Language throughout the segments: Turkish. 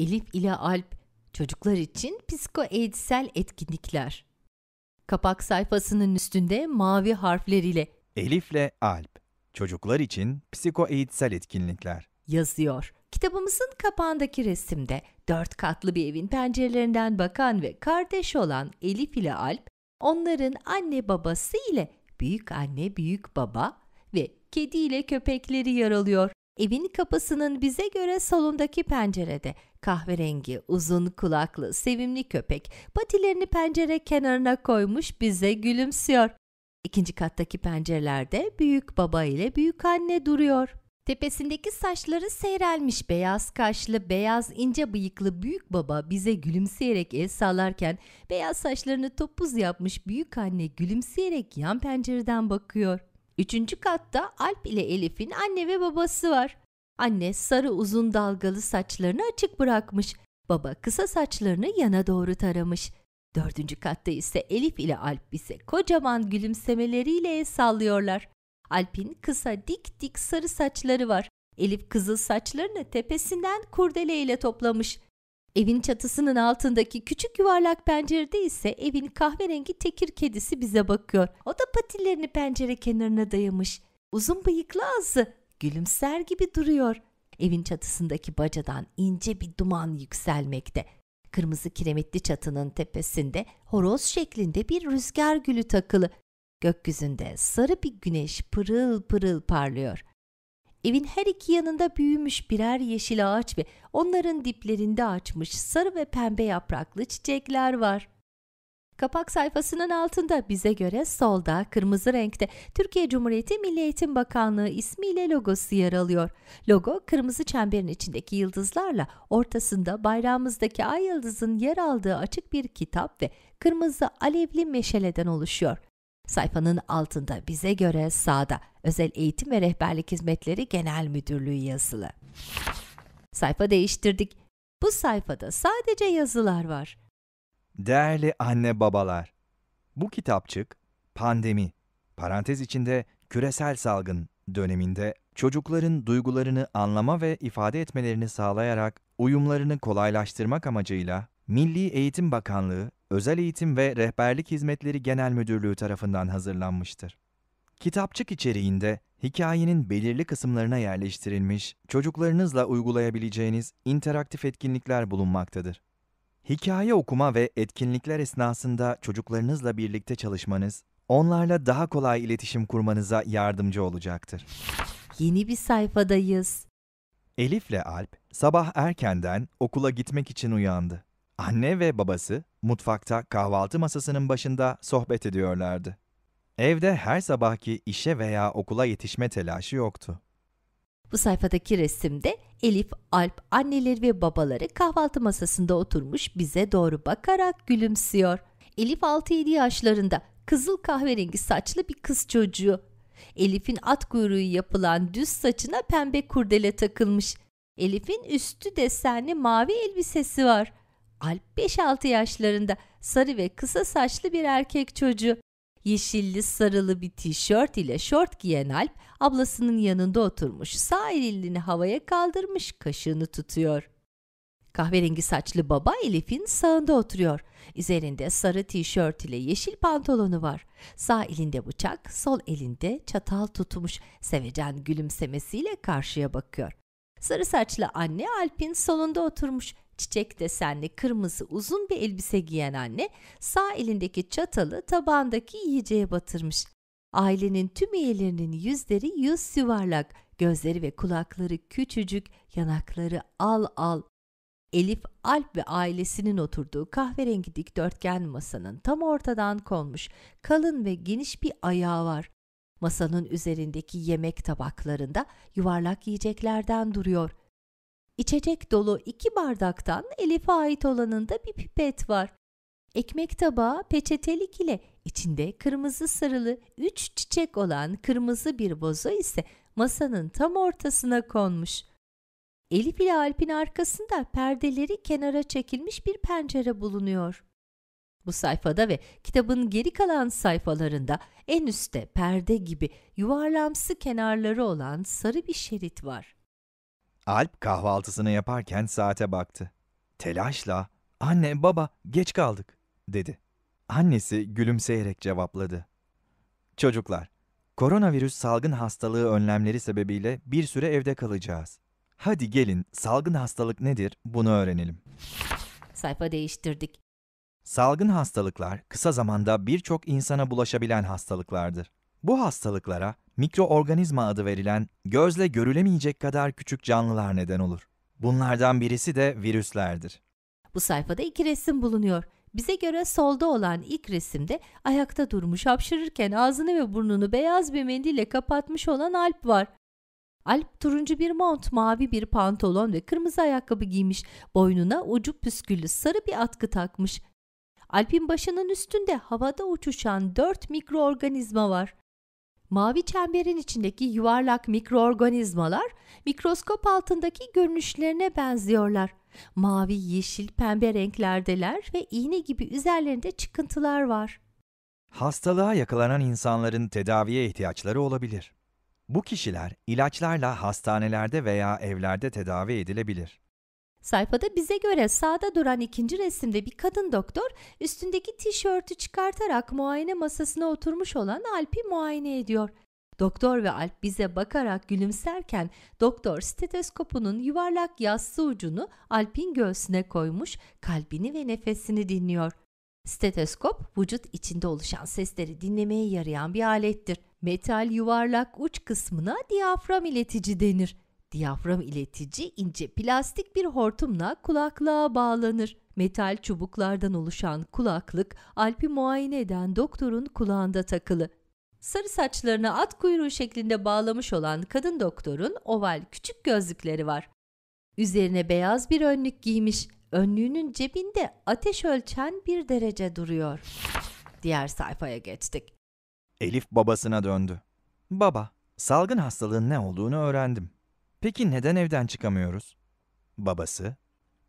Elif ile Alp çocuklar için psikoeğitsel etkinlikler. Kapak sayfasının üstünde mavi harfleriyle Elif ile Alp çocuklar için psikoeğitsel etkinlikler yazıyor. Kitabımızın kapağındaki resimde dört katlı bir evin pencerelerinden bakan ve kardeş olan Elif ile Alp, onların anne babası ile büyük anne büyük baba ve kedi ile köpekleri yer alıyor. Evin kapısının bize göre salondaki pencerede, Kahverengi, uzun kulaklı, sevimli köpek patilerini pencere kenarına koymuş bize gülümsüyor. İkinci kattaki pencerelerde büyük baba ile büyük anne duruyor. Tepesindeki saçları seyrelmiş beyaz kaşlı, beyaz ince bıyıklı büyük baba bize gülümseyerek el sallarken beyaz saçlarını topuz yapmış büyük anne gülümseyerek yan pencereden bakıyor. Üçüncü katta Alp ile Elif'in anne ve babası var. Anne sarı uzun dalgalı saçlarını açık bırakmış. Baba kısa saçlarını yana doğru taramış. Dördüncü katta ise Elif ile Alp bize kocaman gülümsemeleriyle el sallıyorlar. Alp'in kısa dik dik sarı saçları var. Elif kızıl saçlarını tepesinden kurdeleyle toplamış. Evin çatısının altındaki küçük yuvarlak pencerede ise evin kahverengi tekir kedisi bize bakıyor. O da patilerini pencere kenarına dayamış. Uzun bıyıklı ağzı gülümser gibi duruyor. Evin çatısındaki bacadan ince bir duman yükselmekte. Kırmızı kiremitli çatının tepesinde horoz şeklinde bir rüzgar gülü takılı. Gökyüzünde sarı bir güneş pırıl pırıl parlıyor. Evin her iki yanında büyümüş birer yeşil ağaç ve onların diplerinde açmış sarı ve pembe yapraklı çiçekler var. Kapak sayfasının altında bize göre solda kırmızı renkte Türkiye Cumhuriyeti Milli Eğitim Bakanlığı ismiyle logosu yer alıyor. Logo kırmızı çemberin içindeki yıldızlarla ortasında bayrağımızdaki ay yıldızın yer aldığı açık bir kitap ve kırmızı alevli meşaleden oluşuyor. Sayfanın altında bize göre sağda Özel Eğitim ve Rehberlik Hizmetleri Genel Müdürlüğü yazılı. Sayfa değiştirdik. Bu sayfada sadece yazılar var. Değerli anne babalar, bu kitapçık pandemi, parantez içinde küresel salgın döneminde çocukların duygularını anlama ve ifade etmelerini sağlayarak uyumlarını kolaylaştırmak amacıyla Milli Eğitim Bakanlığı, Özel Eğitim ve Rehberlik Hizmetleri Genel Müdürlüğü tarafından hazırlanmıştır. Kitapçık içeriğinde hikayenin belirli kısımlarına yerleştirilmiş, çocuklarınızla uygulayabileceğiniz interaktif etkinlikler bulunmaktadır. Hikaye okuma ve etkinlikler esnasında çocuklarınızla birlikte çalışmanız, onlarla daha kolay iletişim kurmanıza yardımcı olacaktır. Yeni bir sayfadayız. Elif Elif'le Alp sabah erkenden okula gitmek için uyandı. Anne ve babası mutfakta kahvaltı masasının başında sohbet ediyorlardı. Evde her sabahki işe veya okula yetişme telaşı yoktu. Bu sayfadaki resimde Elif, Alp anneleri ve babaları kahvaltı masasında oturmuş bize doğru bakarak gülümsüyor. Elif 6-7 yaşlarında kızıl kahverengi saçlı bir kız çocuğu. Elif'in at kuyruğu yapılan düz saçına pembe kurdele takılmış. Elif'in üstü desenli mavi elbisesi var. Alp 5-6 yaşlarında sarı ve kısa saçlı bir erkek çocuğu. Yeşilli sarılı bir tişört ile şort giyen Alp ablasının yanında oturmuş sağ elini havaya kaldırmış kaşığını tutuyor. Kahverengi saçlı baba Elif'in sağında oturuyor. Üzerinde sarı tişört ile yeşil pantolonu var. Sağ elinde bıçak, sol elinde çatal tutmuş. Sevecen gülümsemesiyle karşıya bakıyor. Sarı saçlı anne Alp'in solunda oturmuş çiçek desenli kırmızı uzun bir elbise giyen anne sağ elindeki çatalı tabağındaki yiyeceğe batırmış. Ailenin tüm üyelerinin yüzleri yüz yuvarlak, gözleri ve kulakları küçücük, yanakları al al. Elif Alp ve ailesinin oturduğu kahverengi dikdörtgen masanın tam ortadan konmuş, kalın ve geniş bir ayağı var. Masanın üzerindeki yemek tabaklarında yuvarlak yiyeceklerden duruyor. İçecek dolu iki bardaktan Elif'e ait olanında bir pipet var. Ekmek tabağı peçetelik ile içinde kırmızı sarılı üç çiçek olan kırmızı bir bozo ise masanın tam ortasına konmuş. Elif ile Alp'in arkasında perdeleri kenara çekilmiş bir pencere bulunuyor. Bu sayfada ve kitabın geri kalan sayfalarında en üstte perde gibi yuvarlamsı kenarları olan sarı bir şerit var. Alp kahvaltısını yaparken saate baktı. Telaşla "Anne, baba, geç kaldık." dedi. Annesi gülümseyerek cevapladı. Çocuklar, koronavirüs salgın hastalığı önlemleri sebebiyle bir süre evde kalacağız. Hadi gelin salgın hastalık nedir bunu öğrenelim. Sayfa değiştirdik. Salgın hastalıklar kısa zamanda birçok insana bulaşabilen hastalıklardır. Bu hastalıklara mikroorganizma adı verilen gözle görülemeyecek kadar küçük canlılar neden olur. Bunlardan birisi de virüslerdir. Bu sayfada iki resim bulunuyor. Bize göre solda olan ilk resimde ayakta durmuş hapşırırken ağzını ve burnunu beyaz bir mendille kapatmış olan Alp var. Alp turuncu bir mont, mavi bir pantolon ve kırmızı ayakkabı giymiş. Boynuna ucu püsküllü sarı bir atkı takmış. Alp'in başının üstünde havada uçuşan dört mikroorganizma var. Mavi çemberin içindeki yuvarlak mikroorganizmalar mikroskop altındaki görünüşlerine benziyorlar. Mavi, yeşil, pembe renklerdeler ve iğne gibi üzerlerinde çıkıntılar var. Hastalığa yakalanan insanların tedaviye ihtiyaçları olabilir. Bu kişiler ilaçlarla hastanelerde veya evlerde tedavi edilebilir. Sayfada bize göre sağda duran ikinci resimde bir kadın doktor üstündeki tişörtü çıkartarak muayene masasına oturmuş olan Alp'i muayene ediyor. Doktor ve Alp bize bakarak gülümserken doktor stetoskopunun yuvarlak yassı ucunu Alp'in göğsüne koymuş kalbini ve nefesini dinliyor. Steteskop vücut içinde oluşan sesleri dinlemeye yarayan bir alettir. Metal yuvarlak uç kısmına diyafram iletici denir. Diyafram iletici ince plastik bir hortumla kulaklığa bağlanır. Metal çubuklardan oluşan kulaklık Alp'i muayene eden doktorun kulağında takılı. Sarı saçlarını at kuyruğu şeklinde bağlamış olan kadın doktorun oval küçük gözlükleri var. Üzerine beyaz bir önlük giymiş. Önlüğünün cebinde ateş ölçen bir derece duruyor. Diğer sayfaya geçtik. Elif babasına döndü. Baba, salgın hastalığın ne olduğunu öğrendim. Peki neden evden çıkamıyoruz? Babası,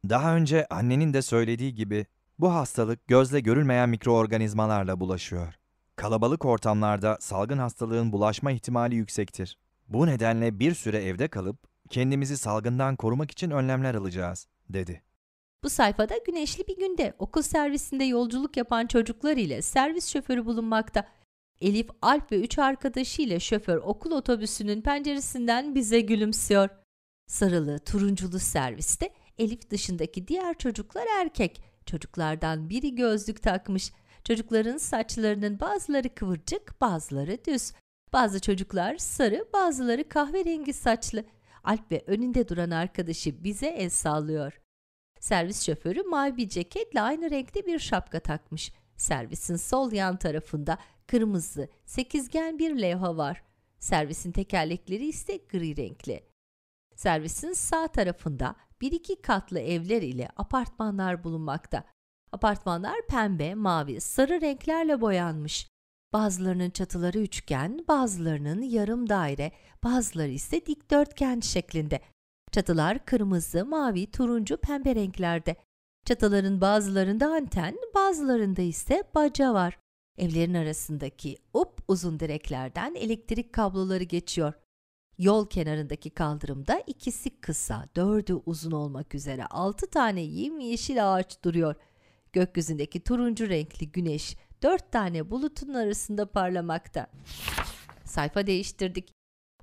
daha önce annenin de söylediği gibi bu hastalık gözle görülmeyen mikroorganizmalarla bulaşıyor. Kalabalık ortamlarda salgın hastalığın bulaşma ihtimali yüksektir. Bu nedenle bir süre evde kalıp kendimizi salgından korumak için önlemler alacağız, dedi. Bu sayfada güneşli bir günde okul servisinde yolculuk yapan çocuklar ile servis şoförü bulunmakta. Elif, Alp ve üç arkadaşıyla şoför okul otobüsünün penceresinden bize gülümsüyor. Sarılı, turunculu serviste Elif dışındaki diğer çocuklar erkek. Çocuklardan biri gözlük takmış. Çocukların saçlarının bazıları kıvırcık, bazıları düz. Bazı çocuklar sarı, bazıları kahverengi saçlı. Alp ve önünde duran arkadaşı bize el sallıyor. Servis şoförü mavi bir ceketle aynı renkte bir şapka takmış. Servisin sol yan tarafında kırmızı, sekizgen bir levha var. Servisin tekerlekleri ise gri renkli. Servisin sağ tarafında bir iki katlı evler ile apartmanlar bulunmakta. Apartmanlar pembe, mavi, sarı renklerle boyanmış. Bazılarının çatıları üçgen, bazılarının yarım daire, bazıları ise dikdörtgen şeklinde. Çatılar kırmızı, mavi, turuncu, pembe renklerde. Çatıların bazılarında anten, bazılarında ise baca var. Evlerin arasındaki up uzun direklerden elektrik kabloları geçiyor. Yol kenarındaki kaldırımda ikisi kısa, dördü uzun olmak üzere altı tane yeşil ağaç duruyor. Gökyüzündeki turuncu renkli güneş dört tane bulutun arasında parlamakta. Sayfa değiştirdik.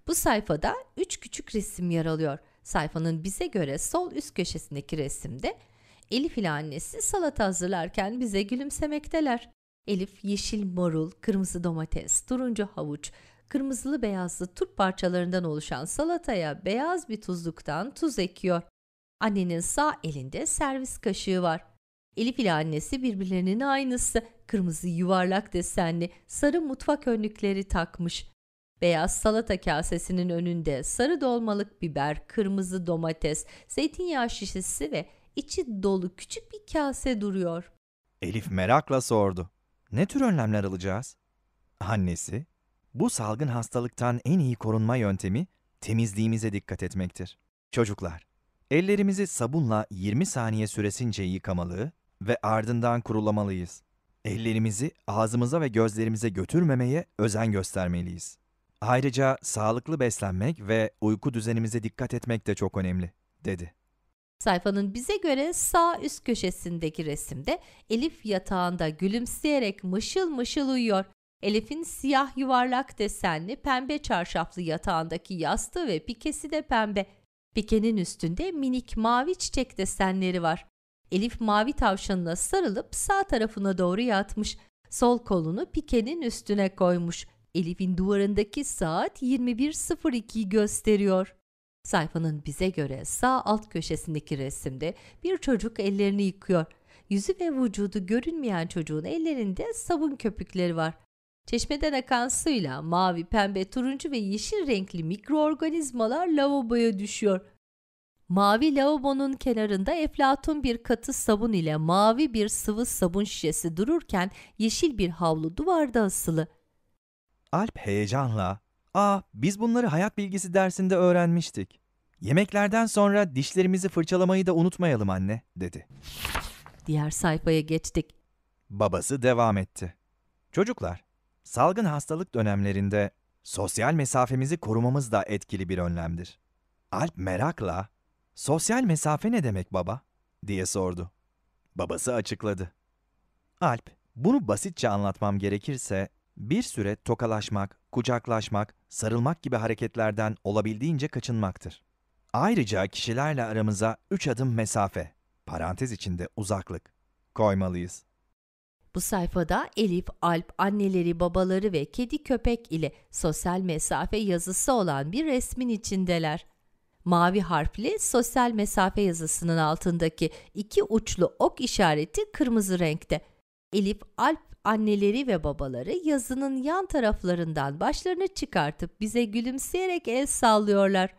Bu sayfada üç küçük resim yer alıyor. Sayfanın bize göre sol üst köşesindeki resimde Elif ile annesi salata hazırlarken bize gülümsemekteler. Elif yeşil marul, kırmızı domates, turuncu havuç, kırmızılı beyazlı turp parçalarından oluşan salataya beyaz bir tuzluktan tuz ekiyor. Annenin sağ elinde servis kaşığı var. Elif ile annesi birbirlerinin aynısı. Kırmızı yuvarlak desenli sarı mutfak önlükleri takmış. Beyaz salata kasesinin önünde sarı dolmalık biber, kırmızı domates, zeytinyağı şişesi ve içi dolu küçük bir kase duruyor. Elif merakla sordu. Ne tür önlemler alacağız? Annesi, bu salgın hastalıktan en iyi korunma yöntemi temizliğimize dikkat etmektir. Çocuklar, ellerimizi sabunla 20 saniye süresince yıkamalı ve ardından kurulamalıyız. Ellerimizi ağzımıza ve gözlerimize götürmemeye özen göstermeliyiz. Ayrıca sağlıklı beslenmek ve uyku düzenimize dikkat etmek de çok önemli, dedi. Sayfanın bize göre sağ üst köşesindeki resimde Elif yatağında gülümseyerek mışıl mışıl uyuyor. Elif'in siyah yuvarlak desenli pembe çarşaflı yatağındaki yastığı ve pikesi de pembe. Pikenin üstünde minik mavi çiçek desenleri var. Elif mavi tavşanına sarılıp sağ tarafına doğru yatmış. Sol kolunu pikenin üstüne koymuş. Elif'in duvarındaki saat 21.02'yi gösteriyor. Sayfanın bize göre sağ alt köşesindeki resimde bir çocuk ellerini yıkıyor. Yüzü ve vücudu görünmeyen çocuğun ellerinde sabun köpükleri var. Çeşmeden akan suyla mavi, pembe, turuncu ve yeşil renkli mikroorganizmalar lavaboya düşüyor. Mavi lavabonun kenarında eflatun bir katı sabun ile mavi bir sıvı sabun şişesi dururken yeşil bir havlu duvarda asılı. Alp heyecanla Aa, biz bunları hayat bilgisi dersinde öğrenmiştik. Yemeklerden sonra dişlerimizi fırçalamayı da unutmayalım anne, dedi. Diğer sayfaya geçtik. Babası devam etti. Çocuklar, salgın hastalık dönemlerinde sosyal mesafemizi korumamız da etkili bir önlemdir. Alp merakla, sosyal mesafe ne demek baba? diye sordu. Babası açıkladı. Alp, bunu basitçe anlatmam gerekirse bir süre tokalaşmak, kucaklaşmak, sarılmak gibi hareketlerden olabildiğince kaçınmaktır. Ayrıca kişilerle aramıza 3 adım mesafe, parantez içinde uzaklık koymalıyız. Bu sayfada Elif, Alp, anneleri, babaları ve kedi köpek ile sosyal mesafe yazısı olan bir resmin içindeler. Mavi harfli sosyal mesafe yazısının altındaki iki uçlu ok işareti kırmızı renkte. Elif, Alp anneleri ve babaları yazının yan taraflarından başlarını çıkartıp bize gülümseyerek el sallıyorlar.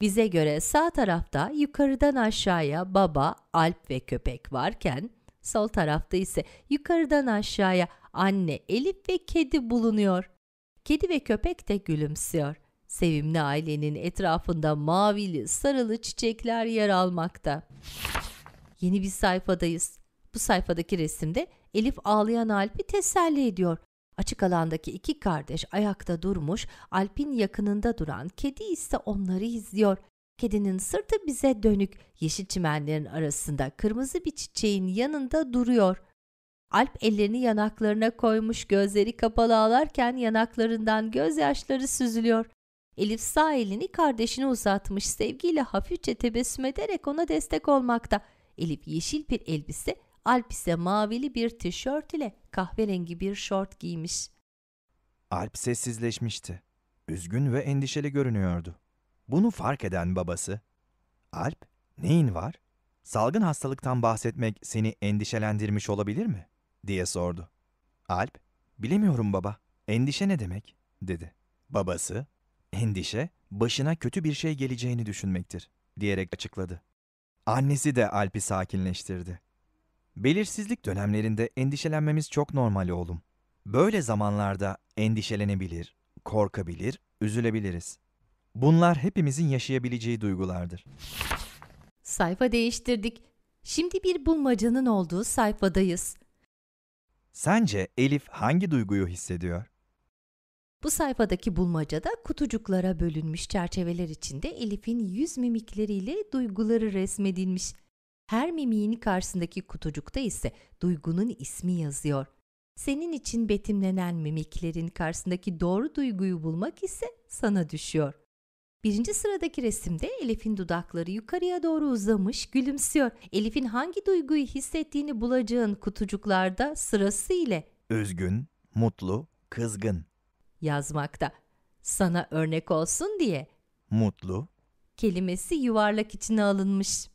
Bize göre sağ tarafta yukarıdan aşağıya baba, alp ve köpek varken sol tarafta ise yukarıdan aşağıya anne, elif ve kedi bulunuyor. Kedi ve köpek de gülümsüyor. Sevimli ailenin etrafında mavili, sarılı çiçekler yer almakta. Yeni bir sayfadayız. Bu sayfadaki resimde Elif ağlayan Alp'i teselli ediyor. Açık alandaki iki kardeş ayakta durmuş, Alp'in yakınında duran kedi ise onları izliyor. Kedinin sırtı bize dönük, yeşil çimenlerin arasında kırmızı bir çiçeğin yanında duruyor. Alp ellerini yanaklarına koymuş, gözleri kapalı ağlarken yanaklarından gözyaşları süzülüyor. Elif sağ elini kardeşine uzatmış, sevgiyle hafifçe tebessüm ederek ona destek olmakta. Elif yeşil bir elbise, Alp ise mavili bir tişört ile kahverengi bir şort giymiş. Alp sessizleşmişti. Üzgün ve endişeli görünüyordu. Bunu fark eden babası, "Alp, neyin var? Salgın hastalıktan bahsetmek seni endişelendirmiş olabilir mi?" diye sordu. Alp, "Bilemiyorum baba. Endişe ne demek?" dedi. Babası, "Endişe başına kötü bir şey geleceğini düşünmektir." diyerek açıkladı. Annesi de Alp'i sakinleştirdi. Belirsizlik dönemlerinde endişelenmemiz çok normal oğlum. Böyle zamanlarda endişelenebilir, korkabilir, üzülebiliriz. Bunlar hepimizin yaşayabileceği duygulardır. Sayfa değiştirdik. Şimdi bir bulmacanın olduğu sayfadayız. Sence Elif hangi duyguyu hissediyor? Bu sayfadaki bulmacada kutucuklara bölünmüş çerçeveler içinde Elif'in yüz mimikleriyle duyguları resmedilmiş. Her mimiğini karşısındaki kutucukta ise duygunun ismi yazıyor. Senin için betimlenen mimiklerin karşısındaki doğru duyguyu bulmak ise sana düşüyor. Birinci sıradaki resimde Elif'in dudakları yukarıya doğru uzamış gülümsüyor. Elif'in hangi duyguyu hissettiğini bulacağın kutucuklarda sırası ile üzgün, mutlu, kızgın yazmakta. Sana örnek olsun diye mutlu kelimesi yuvarlak içine alınmış.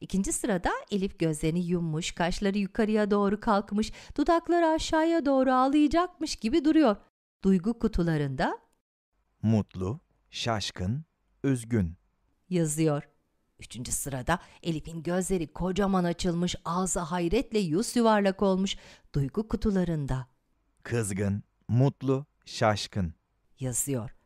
İkinci sırada Elif gözlerini yummuş, kaşları yukarıya doğru kalkmış, dudakları aşağıya doğru ağlayacakmış gibi duruyor. Duygu kutularında mutlu, şaşkın, üzgün yazıyor. Üçüncü sırada Elif'in gözleri kocaman açılmış, ağzı hayretle yüz yuvarlak olmuş, duygu kutularında. Kızgın, mutlu, şaşkın yazıyor.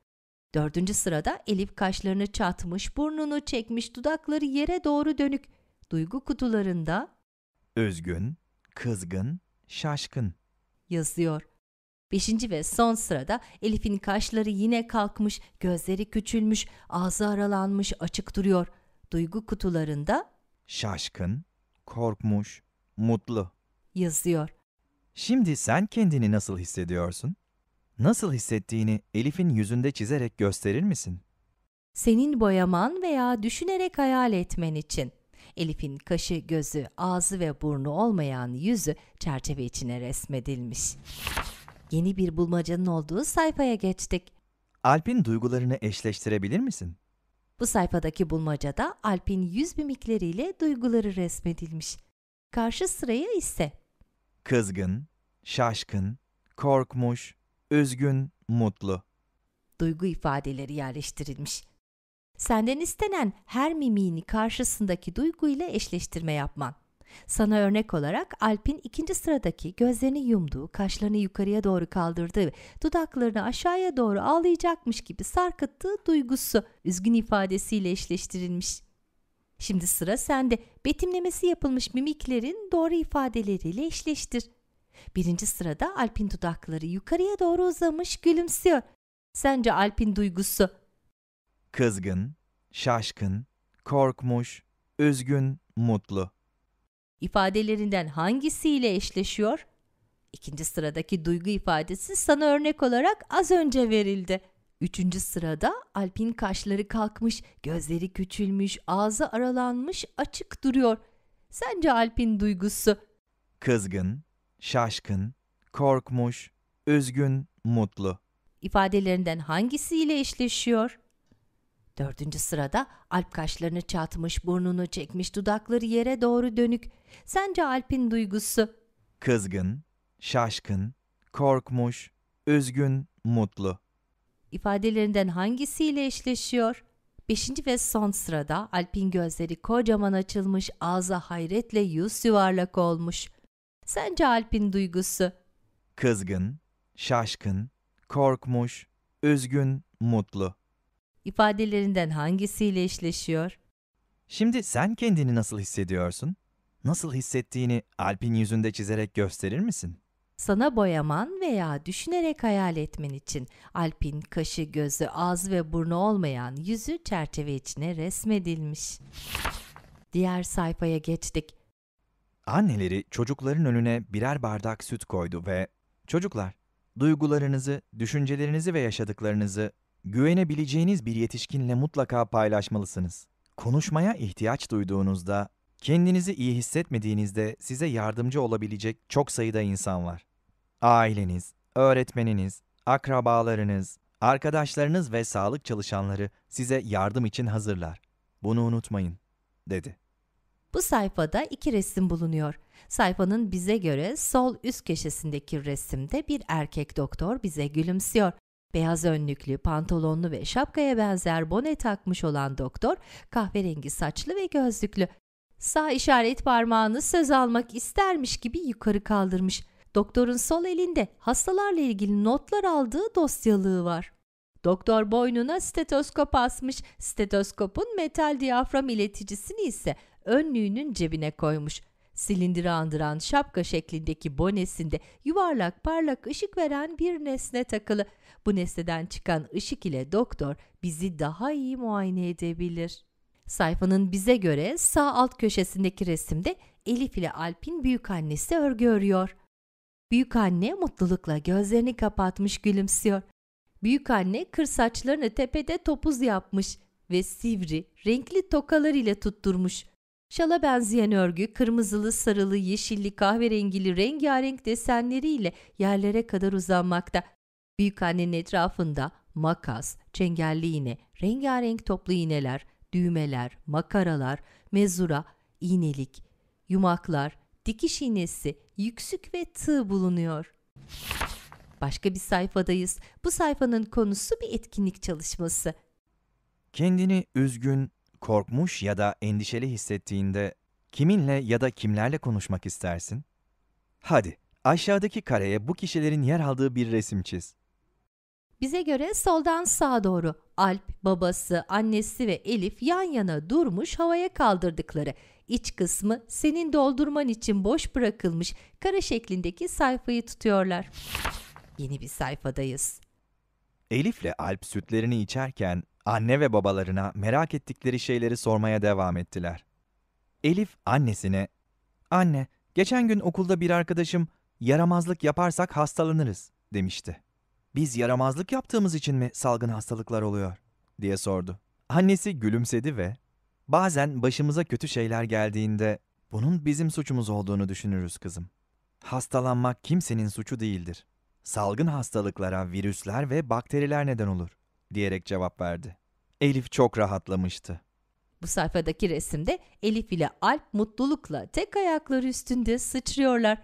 Dördüncü sırada Elif kaşlarını çatmış, burnunu çekmiş, dudakları yere doğru dönük duygu kutularında özgün, kızgın, şaşkın yazıyor. Beşinci ve son sırada Elif'in kaşları yine kalkmış, gözleri küçülmüş, ağzı aralanmış, açık duruyor. Duygu kutularında şaşkın, korkmuş, mutlu yazıyor. Şimdi sen kendini nasıl hissediyorsun? Nasıl hissettiğini Elif'in yüzünde çizerek gösterir misin? Senin boyaman veya düşünerek hayal etmen için. Elif'in kaşı, gözü, ağzı ve burnu olmayan yüzü çerçeve içine resmedilmiş. Yeni bir bulmacanın olduğu sayfaya geçtik. Alp'in duygularını eşleştirebilir misin? Bu sayfadaki bulmacada Alp'in yüz mimikleriyle duyguları resmedilmiş. Karşı sıraya ise kızgın, şaşkın, korkmuş, üzgün, mutlu. Duygu ifadeleri yerleştirilmiş. Senden istenen her mimini karşısındaki duyguyla eşleştirme yapman. Sana örnek olarak Alp'in ikinci sıradaki gözlerini yumduğu, kaşlarını yukarıya doğru kaldırdığı, dudaklarını aşağıya doğru ağlayacakmış gibi sarkıttığı duygusu üzgün ifadesiyle eşleştirilmiş. Şimdi sıra sende. Betimlemesi yapılmış mimiklerin doğru ifadeleriyle eşleştir. Birinci sırada Alp'in dudakları yukarıya doğru uzamış gülümsüyor. Sence Alp'in duygusu kızgın, şaşkın, korkmuş, üzgün, mutlu. İfadelerinden hangisiyle eşleşiyor? İkinci sıradaki duygu ifadesi sana örnek olarak az önce verildi. Üçüncü sırada Alp'in kaşları kalkmış, gözleri küçülmüş, ağzı aralanmış, açık duruyor. Sence Alp'in duygusu? Kızgın, şaşkın, korkmuş, üzgün, mutlu. İfadelerinden hangisiyle eşleşiyor? Dördüncü sırada Alp kaşlarını çatmış, burnunu çekmiş, dudakları yere doğru dönük. Sence Alp'in duygusu? Kızgın, şaşkın, korkmuş, üzgün, mutlu. İfadelerinden hangisiyle eşleşiyor? Beşinci ve son sırada Alp'in gözleri kocaman açılmış, ağza hayretle yüz yuvarlak olmuş. Sence Alp'in duygusu? Kızgın, şaşkın, korkmuş, üzgün, mutlu ifadelerinden hangisiyle eşleşiyor? Şimdi sen kendini nasıl hissediyorsun? Nasıl hissettiğini Alp'in yüzünde çizerek gösterir misin? Sana boyaman veya düşünerek hayal etmen için Alp'in kaşı, gözü, ağzı ve burnu olmayan yüzü çerçeve içine resmedilmiş. Diğer sayfaya geçtik. Anneleri çocukların önüne birer bardak süt koydu ve "Çocuklar, duygularınızı, düşüncelerinizi ve yaşadıklarınızı Güvenebileceğiniz bir yetişkinle mutlaka paylaşmalısınız. Konuşmaya ihtiyaç duyduğunuzda, kendinizi iyi hissetmediğinizde size yardımcı olabilecek çok sayıda insan var. Aileniz, öğretmeniniz, akrabalarınız, arkadaşlarınız ve sağlık çalışanları size yardım için hazırlar. Bunu unutmayın, dedi. Bu sayfada iki resim bulunuyor. Sayfanın bize göre sol üst köşesindeki resimde bir erkek doktor bize gülümsüyor. Beyaz önlüklü, pantolonlu ve şapkaya benzer bone takmış olan doktor, kahverengi saçlı ve gözlüklü. Sağ işaret parmağını söz almak istermiş gibi yukarı kaldırmış. Doktorun sol elinde hastalarla ilgili notlar aldığı dosyalığı var. Doktor boynuna stetoskop asmış, stetoskopun metal diyafram ileticisini ise önlüğünün cebine koymuş silindiri andıran şapka şeklindeki bonesinde yuvarlak parlak ışık veren bir nesne takılı. Bu nesneden çıkan ışık ile doktor bizi daha iyi muayene edebilir. Sayfanın bize göre sağ alt köşesindeki resimde Elif ile Alp'in büyük annesi örgü örüyor. Büyük anne mutlulukla gözlerini kapatmış gülümsüyor. Büyük anne kır saçlarını tepede topuz yapmış ve sivri, renkli tokalar ile tutturmuş. Şala benzeyen örgü kırmızılı, sarılı, yeşilli, kahverengili rengarenk desenleriyle yerlere kadar uzanmakta. Büyükannenin etrafında makas, çengelli iğne, rengarenk toplu iğneler, düğmeler, makaralar, mezura, iğnelik, yumaklar, dikiş iğnesi, yüksük ve tığ bulunuyor. Başka bir sayfadayız. Bu sayfanın konusu bir etkinlik çalışması. Kendini üzgün, korkmuş ya da endişeli hissettiğinde kiminle ya da kimlerle konuşmak istersin? Hadi aşağıdaki kareye bu kişilerin yer aldığı bir resim çiz. Bize göre soldan sağa doğru Alp, babası, annesi ve Elif yan yana durmuş havaya kaldırdıkları, iç kısmı senin doldurman için boş bırakılmış kare şeklindeki sayfayı tutuyorlar. Yeni bir sayfadayız. Elif'le Alp sütlerini içerken Anne ve babalarına merak ettikleri şeyleri sormaya devam ettiler. Elif annesine, "Anne, geçen gün okulda bir arkadaşım yaramazlık yaparsak hastalanırız." demişti. "Biz yaramazlık yaptığımız için mi salgın hastalıklar oluyor?" diye sordu. Annesi gülümsedi ve "Bazen başımıza kötü şeyler geldiğinde bunun bizim suçumuz olduğunu düşünürüz kızım. Hastalanmak kimsenin suçu değildir. Salgın hastalıklara virüsler ve bakteriler neden olur." diyerek cevap verdi. Elif çok rahatlamıştı. Bu sayfadaki resimde Elif ile Alp mutlulukla tek ayakları üstünde sıçrıyorlar.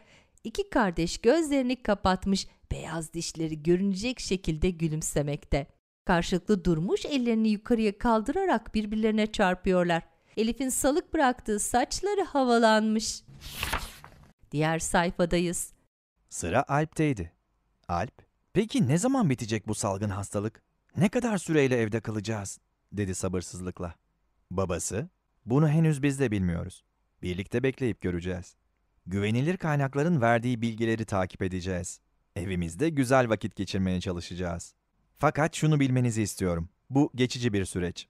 İki kardeş gözlerini kapatmış, beyaz dişleri görünecek şekilde gülümsemekte. Karşılıklı durmuş ellerini yukarıya kaldırarak birbirlerine çarpıyorlar. Elif'in salık bıraktığı saçları havalanmış. Diğer sayfadayız. Sıra Alp'teydi. Alp, peki ne zaman bitecek bu salgın hastalık? Ne kadar süreyle evde kalacağız? dedi sabırsızlıkla. Babası, bunu henüz biz de bilmiyoruz. Birlikte bekleyip göreceğiz. Güvenilir kaynakların verdiği bilgileri takip edeceğiz. Evimizde güzel vakit geçirmeye çalışacağız. Fakat şunu bilmenizi istiyorum. Bu geçici bir süreç.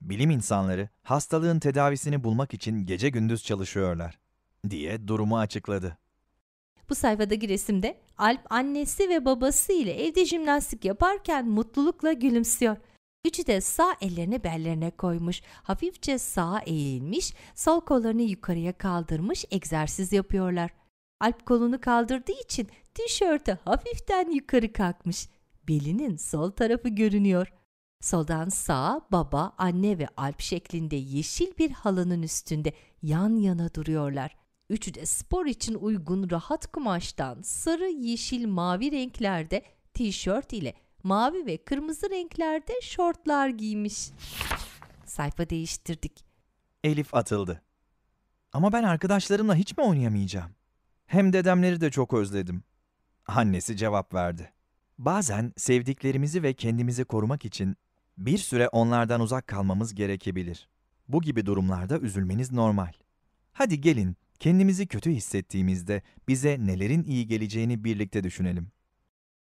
Bilim insanları hastalığın tedavisini bulmak için gece gündüz çalışıyorlar diye durumu açıkladı. Bu sayfadaki resimde Alp annesi ve babası ile evde jimnastik yaparken mutlulukla gülümsüyor. Üçü de sağ ellerini bellerine koymuş, hafifçe sağa eğilmiş, sol kollarını yukarıya kaldırmış egzersiz yapıyorlar. Alp kolunu kaldırdığı için tişörtü hafiften yukarı kalkmış. Belinin sol tarafı görünüyor. Soldan sağa baba, anne ve Alp şeklinde yeşil bir halının üstünde yan yana duruyorlar. Üçü de spor için uygun rahat kumaştan sarı, yeşil, mavi renklerde tişört ile mavi ve kırmızı renklerde şortlar giymiş. Sayfa değiştirdik. Elif atıldı. Ama ben arkadaşlarımla hiç mi oynayamayacağım? Hem dedemleri de çok özledim. Annesi cevap verdi. Bazen sevdiklerimizi ve kendimizi korumak için bir süre onlardan uzak kalmamız gerekebilir. Bu gibi durumlarda üzülmeniz normal. Hadi gelin Kendimizi kötü hissettiğimizde bize nelerin iyi geleceğini birlikte düşünelim.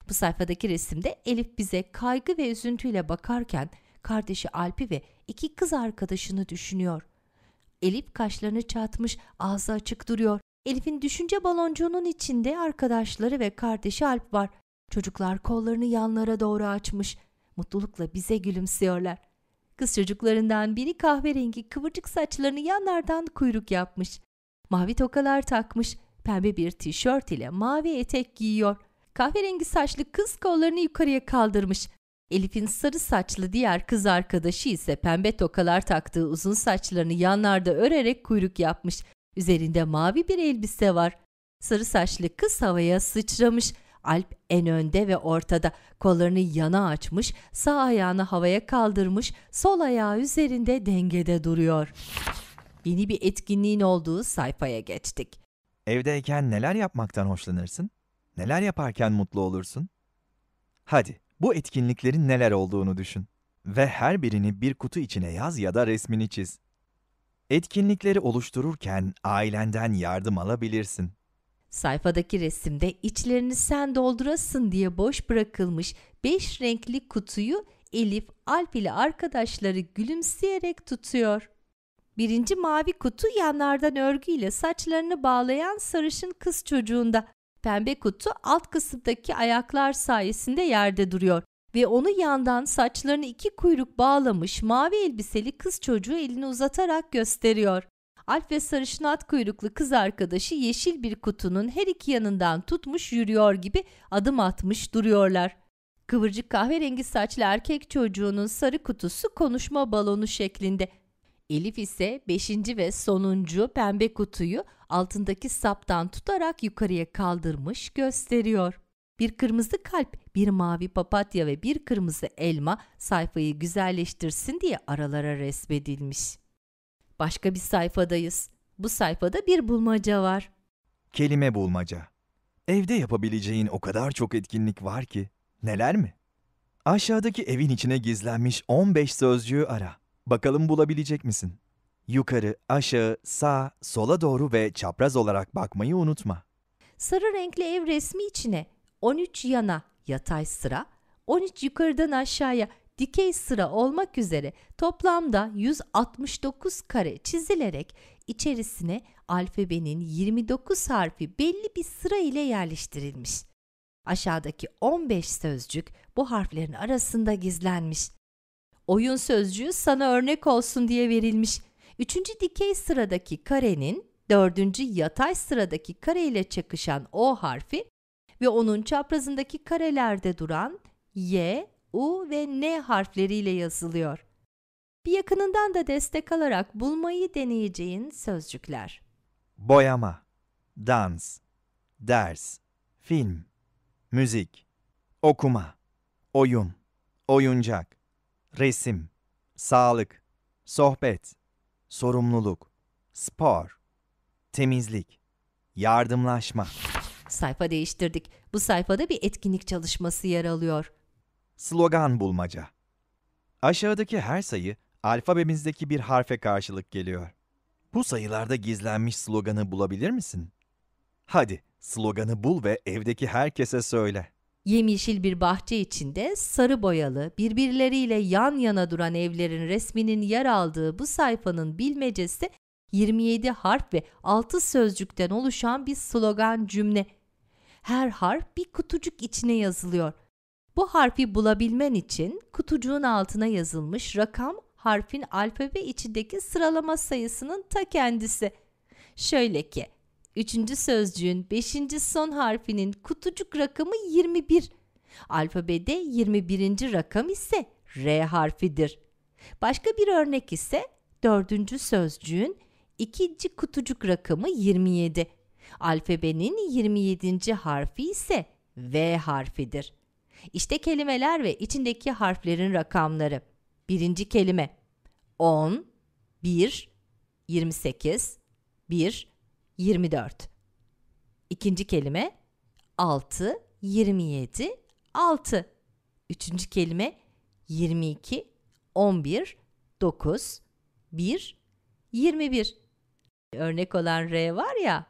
Bu sayfadaki resimde Elif bize kaygı ve üzüntüyle bakarken kardeşi Alp'i ve iki kız arkadaşını düşünüyor. Elif kaşlarını çatmış, ağzı açık duruyor. Elif'in düşünce baloncuğunun içinde arkadaşları ve kardeşi Alp var. Çocuklar kollarını yanlara doğru açmış. Mutlulukla bize gülümsüyorlar. Kız çocuklarından biri kahverengi kıvırcık saçlarını yanlardan kuyruk yapmış. Mavi tokalar takmış, pembe bir tişört ile mavi etek giyiyor. Kahverengi saçlı kız kollarını yukarıya kaldırmış. Elif'in sarı saçlı diğer kız arkadaşı ise pembe tokalar taktığı uzun saçlarını yanlarda örerek kuyruk yapmış. Üzerinde mavi bir elbise var. Sarı saçlı kız havaya sıçramış. Alp en önde ve ortada. Kollarını yana açmış, sağ ayağını havaya kaldırmış, sol ayağı üzerinde dengede duruyor yeni bir etkinliğin olduğu sayfaya geçtik. Evdeyken neler yapmaktan hoşlanırsın? Neler yaparken mutlu olursun? Hadi bu etkinliklerin neler olduğunu düşün ve her birini bir kutu içine yaz ya da resmini çiz. Etkinlikleri oluştururken ailenden yardım alabilirsin. Sayfadaki resimde içlerini sen doldurasın diye boş bırakılmış beş renkli kutuyu Elif, Alp ile arkadaşları gülümseyerek tutuyor. Birinci mavi kutu yanlardan örgüyle saçlarını bağlayan sarışın kız çocuğunda. Pembe kutu alt kısımdaki ayaklar sayesinde yerde duruyor ve onu yandan saçlarını iki kuyruk bağlamış mavi elbiseli kız çocuğu elini uzatarak gösteriyor. Alf ve sarışın at kuyruklu kız arkadaşı yeşil bir kutunun her iki yanından tutmuş yürüyor gibi adım atmış duruyorlar. Kıvırcık kahverengi saçlı erkek çocuğunun sarı kutusu konuşma balonu şeklinde. Elif ise beşinci ve sonuncu pembe kutuyu altındaki saptan tutarak yukarıya kaldırmış gösteriyor. Bir kırmızı kalp, bir mavi papatya ve bir kırmızı elma sayfayı güzelleştirsin diye aralara resmedilmiş. Başka bir sayfadayız. Bu sayfada bir bulmaca var. Kelime bulmaca. Evde yapabileceğin o kadar çok etkinlik var ki neler mi? Aşağıdaki evin içine gizlenmiş 15 sözcüğü ara. Bakalım bulabilecek misin? Yukarı, aşağı, sağ, sola doğru ve çapraz olarak bakmayı unutma. Sarı renkli ev resmi içine 13 yana yatay sıra, 13 yukarıdan aşağıya dikey sıra olmak üzere toplamda 169 kare çizilerek içerisine alfabenin 29 harfi belli bir sıra ile yerleştirilmiş. Aşağıdaki 15 sözcük bu harflerin arasında gizlenmiş oyun sözcüğü sana örnek olsun diye verilmiş. Üçüncü dikey sıradaki karenin dördüncü yatay sıradaki kare ile çakışan O harfi ve onun çaprazındaki karelerde duran Y, U ve N harfleriyle yazılıyor. Bir yakınından da destek alarak bulmayı deneyeceğin sözcükler. Boyama, dans, ders, film, müzik, okuma, oyun, oyuncak resim, sağlık, sohbet, sorumluluk, spor, temizlik, yardımlaşma. Sayfa değiştirdik. Bu sayfada bir etkinlik çalışması yer alıyor. Slogan bulmaca. Aşağıdaki her sayı alfabemizdeki bir harfe karşılık geliyor. Bu sayılarda gizlenmiş sloganı bulabilir misin? Hadi sloganı bul ve evdeki herkese söyle. Yemyeşil bir bahçe içinde sarı boyalı, birbirleriyle yan yana duran evlerin resminin yer aldığı bu sayfanın bilmecesi 27 harf ve 6 sözcükten oluşan bir slogan cümle. Her harf bir kutucuk içine yazılıyor. Bu harfi bulabilmen için kutucuğun altına yazılmış rakam harfin alfabe içindeki sıralama sayısının ta kendisi. Şöyle ki Üçüncü sözcüğün beşinci son harfinin kutucuk rakamı 21. Alfabede 21. rakam ise R harfidir. Başka bir örnek ise dördüncü sözcüğün ikinci kutucuk rakamı 27. Alfabenin 27. harfi ise V harfidir. İşte kelimeler ve içindeki harflerin rakamları. Birinci kelime 10, 1, 28, 1, 24. İkinci kelime 6, 27, 6. Üçüncü kelime 22, 11, 9, 1, 21. Örnek olan R var ya.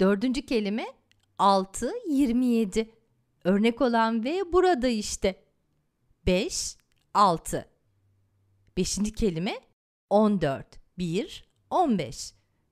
Dördüncü kelime 6, 27. Örnek olan V burada işte. 5, 6. Beşinci kelime 14, 1, 15.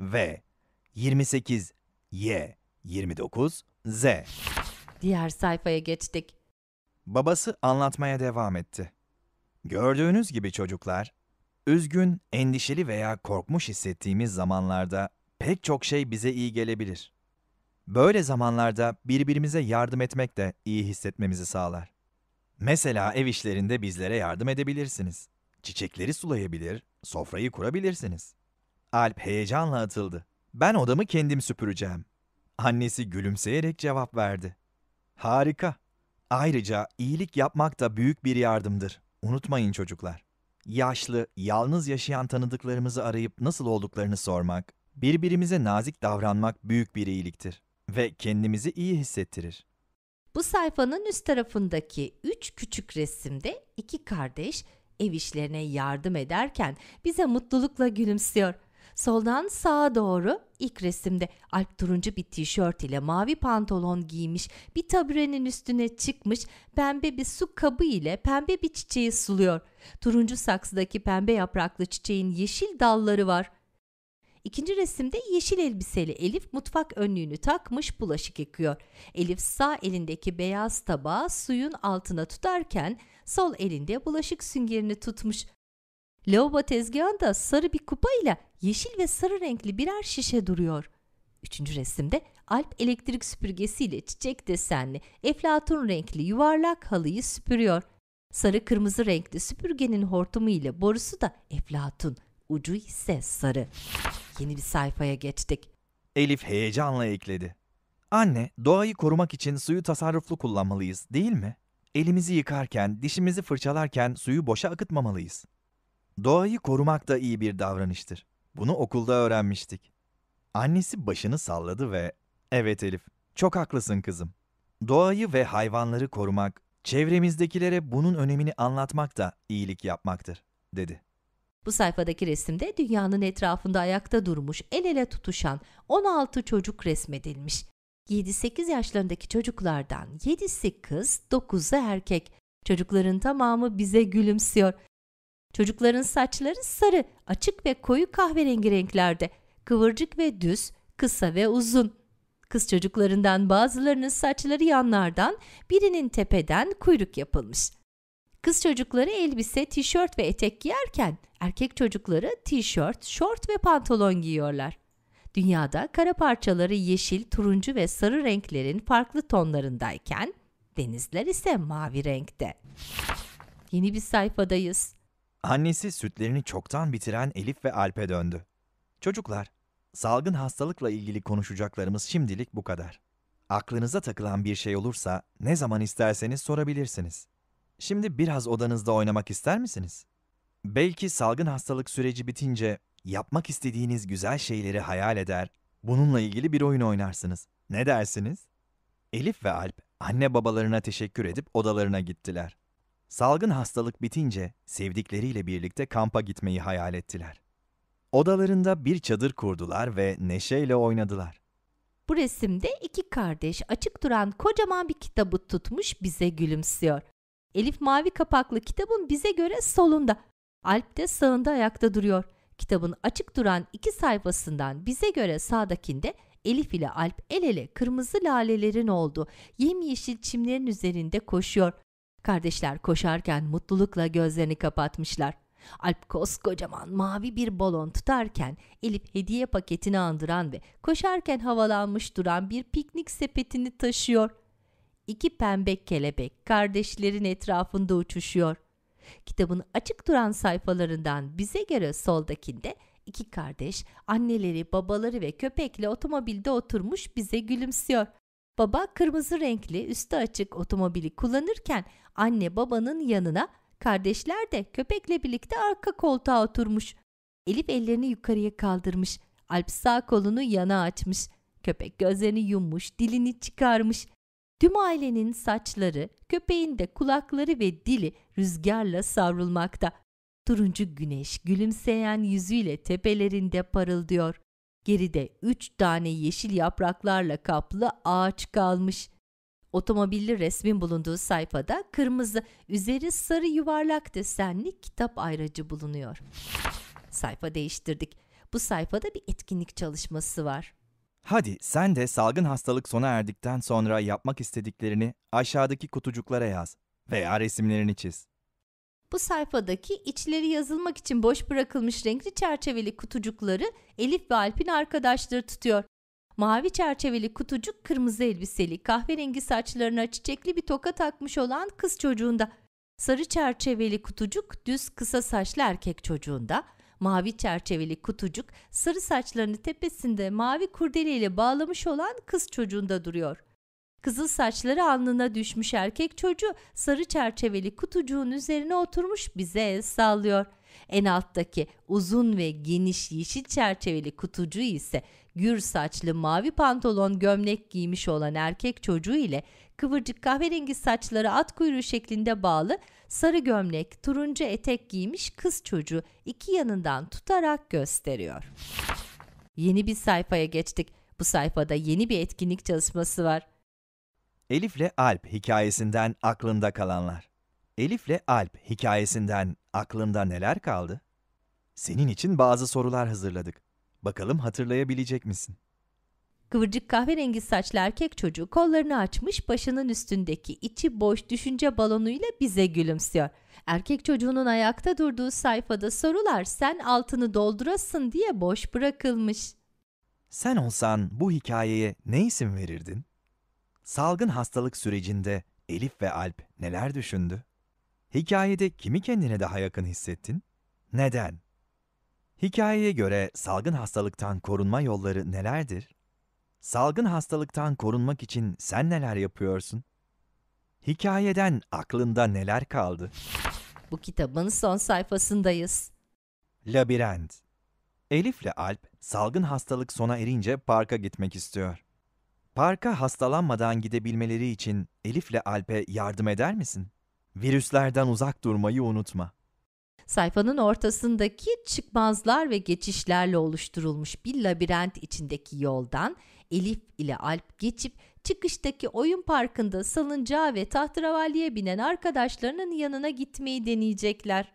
V, 28 Y, 29 Z. Diğer sayfaya geçtik. Babası anlatmaya devam etti. Gördüğünüz gibi çocuklar, üzgün, endişeli veya korkmuş hissettiğimiz zamanlarda pek çok şey bize iyi gelebilir. Böyle zamanlarda birbirimize yardım etmek de iyi hissetmemizi sağlar. Mesela ev işlerinde bizlere yardım edebilirsiniz. Çiçekleri sulayabilir, sofrayı kurabilirsiniz. Alp heyecanla atıldı. Ben odamı kendim süpüreceğim. Annesi gülümseyerek cevap verdi. Harika. Ayrıca iyilik yapmak da büyük bir yardımdır. Unutmayın çocuklar. Yaşlı, yalnız yaşayan tanıdıklarımızı arayıp nasıl olduklarını sormak, birbirimize nazik davranmak büyük bir iyiliktir ve kendimizi iyi hissettirir. Bu sayfanın üst tarafındaki üç küçük resimde iki kardeş ev işlerine yardım ederken bize mutlulukla gülümsüyor. Soldan sağa doğru ilk resimde alp turuncu bir tişört ile mavi pantolon giymiş, bir taburenin üstüne çıkmış, pembe bir su kabı ile pembe bir çiçeği suluyor. Turuncu saksıdaki pembe yapraklı çiçeğin yeşil dalları var. İkinci resimde yeşil elbiseli Elif mutfak önlüğünü takmış bulaşık yıkıyor. Elif sağ elindeki beyaz tabağı suyun altına tutarken sol elinde bulaşık süngerini tutmuş. Lavabo tezgahında sarı bir kupa ile yeşil ve sarı renkli birer şişe duruyor. Üçüncü resimde Alp elektrik süpürgesi ile çiçek desenli, eflatun renkli yuvarlak halıyı süpürüyor. Sarı kırmızı renkli süpürgenin hortumu ile borusu da eflatun, ucu ise sarı. Yeni bir sayfaya geçtik. Elif heyecanla ekledi. Anne, doğayı korumak için suyu tasarruflu kullanmalıyız, değil mi? Elimizi yıkarken, dişimizi fırçalarken suyu boşa akıtmamalıyız. Doğayı korumak da iyi bir davranıştır. Bunu okulda öğrenmiştik. Annesi başını salladı ve "Evet Elif, çok haklısın kızım. Doğayı ve hayvanları korumak, çevremizdekilere bunun önemini anlatmak da iyilik yapmaktır." dedi. Bu sayfadaki resimde dünyanın etrafında ayakta durmuş, el ele tutuşan 16 çocuk resmedilmiş. 7-8 yaşlarındaki çocuklardan 7'si kız, 9'u erkek. Çocukların tamamı bize gülümsüyor. Çocukların saçları sarı, açık ve koyu kahverengi renklerde. Kıvırcık ve düz, kısa ve uzun. Kız çocuklarından bazılarının saçları yanlardan, birinin tepeden kuyruk yapılmış. Kız çocukları elbise, tişört ve etek giyerken erkek çocukları tişört, şort ve pantolon giyiyorlar. Dünyada kara parçaları yeşil, turuncu ve sarı renklerin farklı tonlarındayken denizler ise mavi renkte. Yeni bir sayfadayız. Annesi sütlerini çoktan bitiren Elif ve Alp'e döndü. Çocuklar, salgın hastalıkla ilgili konuşacaklarımız şimdilik bu kadar. Aklınıza takılan bir şey olursa ne zaman isterseniz sorabilirsiniz. Şimdi biraz odanızda oynamak ister misiniz? Belki salgın hastalık süreci bitince yapmak istediğiniz güzel şeyleri hayal eder, bununla ilgili bir oyun oynarsınız. Ne dersiniz? Elif ve Alp anne babalarına teşekkür edip odalarına gittiler. Salgın hastalık bitince sevdikleriyle birlikte kampa gitmeyi hayal ettiler. Odalarında bir çadır kurdular ve neşeyle oynadılar. Bu resimde iki kardeş açık duran kocaman bir kitabı tutmuş bize gülümsüyor. Elif mavi kapaklı kitabın bize göre solunda. Alp de sağında ayakta duruyor. Kitabın açık duran iki sayfasından bize göre sağdakinde Elif ile Alp el ele kırmızı lalelerin olduğu yemyeşil çimlerin üzerinde koşuyor. Kardeşler koşarken mutlulukla gözlerini kapatmışlar. Alp koskocaman mavi bir balon tutarken Elif hediye paketini andıran ve koşarken havalanmış duran bir piknik sepetini taşıyor. İki pembe kelebek kardeşlerin etrafında uçuşuyor. Kitabın açık duran sayfalarından bize göre soldakinde iki kardeş anneleri, babaları ve köpekle otomobilde oturmuş bize gülümsüyor. Baba kırmızı renkli üstü açık otomobili kullanırken anne babanın yanına kardeşler de köpekle birlikte arka koltuğa oturmuş. Elif ellerini yukarıya kaldırmış. Alp sağ kolunu yana açmış. Köpek gözlerini yummuş, dilini çıkarmış. Tüm ailenin saçları, köpeğin de kulakları ve dili rüzgarla savrulmakta. Turuncu güneş gülümseyen yüzüyle tepelerinde parıldıyor. Geride üç tane yeşil yapraklarla kaplı ağaç kalmış. Otomobilli resmin bulunduğu sayfada kırmızı, üzeri sarı yuvarlak desenli kitap ayracı bulunuyor. Sayfa değiştirdik. Bu sayfada bir etkinlik çalışması var. Hadi sen de salgın hastalık sona erdikten sonra yapmak istediklerini aşağıdaki kutucuklara yaz veya resimlerini çiz. Bu sayfadaki içleri yazılmak için boş bırakılmış renkli çerçeveli kutucukları Elif ve Alp'in arkadaşları tutuyor. Mavi çerçeveli kutucuk kırmızı elbiseli, kahverengi saçlarına çiçekli bir toka takmış olan kız çocuğunda. Sarı çerçeveli kutucuk düz kısa saçlı erkek çocuğunda. Mavi çerçeveli kutucuk sarı saçlarını tepesinde mavi kurdeleyle bağlamış olan kız çocuğunda duruyor. Kızıl saçları alnına düşmüş erkek çocuğu sarı çerçeveli kutucuğun üzerine oturmuş bize el sallıyor. En alttaki uzun ve geniş yeşil çerçeveli kutucuğu ise gür saçlı mavi pantolon gömlek giymiş olan erkek çocuğu ile kıvırcık kahverengi saçları at kuyruğu şeklinde bağlı sarı gömlek turuncu etek giymiş kız çocuğu iki yanından tutarak gösteriyor. Yeni bir sayfaya geçtik. Bu sayfada yeni bir etkinlik çalışması var. Elif'le Alp hikayesinden aklında kalanlar. Elif'le Alp hikayesinden aklında neler kaldı? Senin için bazı sorular hazırladık. Bakalım hatırlayabilecek misin? Kıvırcık kahverengi saçlı erkek çocuğu kollarını açmış başının üstündeki içi boş düşünce balonuyla bize gülümsüyor. Erkek çocuğunun ayakta durduğu sayfada sorular sen altını doldurasın diye boş bırakılmış. Sen olsan bu hikayeye ne isim verirdin? Salgın hastalık sürecinde Elif ve Alp neler düşündü? Hikayede kimi kendine daha yakın hissettin? Neden? Hikayeye göre salgın hastalıktan korunma yolları nelerdir? Salgın hastalıktan korunmak için sen neler yapıyorsun? Hikayeden aklında neler kaldı? Bu kitabın son sayfasındayız. Labirent Elif ile Alp salgın hastalık sona erince parka gitmek istiyor. Parka hastalanmadan gidebilmeleri için Elif'le Alp'e yardım eder misin? Virüslerden uzak durmayı unutma. Sayfanın ortasındaki çıkmazlar ve geçişlerle oluşturulmuş bir labirent içindeki yoldan Elif ile Alp geçip çıkıştaki oyun parkında salıncağa ve tahtıravalliye binen arkadaşlarının yanına gitmeyi deneyecekler.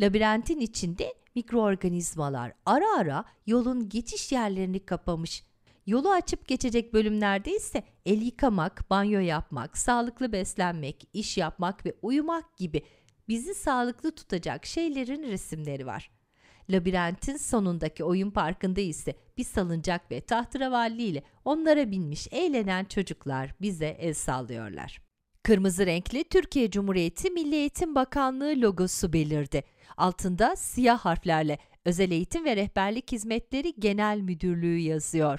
Labirentin içinde mikroorganizmalar ara ara yolun geçiş yerlerini kapamış Yolu açıp geçecek bölümlerde ise el yıkamak, banyo yapmak, sağlıklı beslenmek, iş yapmak ve uyumak gibi bizi sağlıklı tutacak şeylerin resimleri var. Labirentin sonundaki oyun parkında ise bir salıncak ve tahtıravalli ile onlara binmiş eğlenen çocuklar bize el sallıyorlar. Kırmızı renkli Türkiye Cumhuriyeti Milli Eğitim Bakanlığı logosu belirdi. Altında siyah harflerle Özel Eğitim ve Rehberlik Hizmetleri Genel Müdürlüğü yazıyor.